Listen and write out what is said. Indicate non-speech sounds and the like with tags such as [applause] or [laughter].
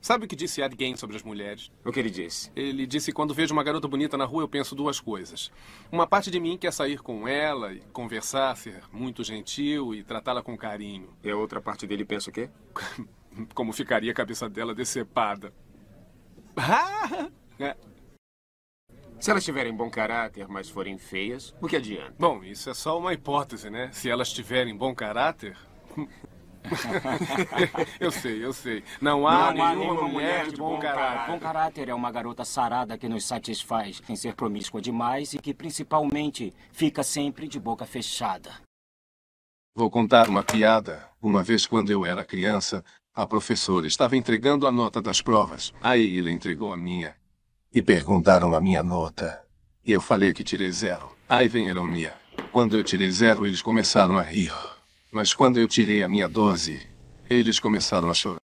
Sabe o que disse Ed Gein sobre as mulheres? O que ele disse? Ele disse: quando vejo uma garota bonita na rua, eu penso duas coisas. Uma parte de mim quer sair com ela e conversar, ser muito gentil e tratá-la com carinho. E a outra parte dele pensa o quê? [laughs] Como ficaria a cabeça dela decepada. [laughs] É. Se elas tiverem bom caráter, mas forem feias, o que adianta? Bom, isso é só uma hipótese, né? Se elas tiverem bom caráter. [laughs] eu sei, eu sei. Não há, não há nenhuma, nenhuma, mulher de bom, caráter. Bom caráter é uma garota sarada que nos satisfaz em ser promíscua demais e que principalmente fica sempre de boca fechada. Vou contar uma piada. Uma vez quando eu era criança, a professora estava entregando a nota das provas. Aí ele entregou a minha. E perguntaram a minha nota. E eu falei que tirei zero. Aí vem a ironia. Quando eu tirei zero, eles começaram a rir. Mas quando eu tirei a minha dose, eles começaram a chorar.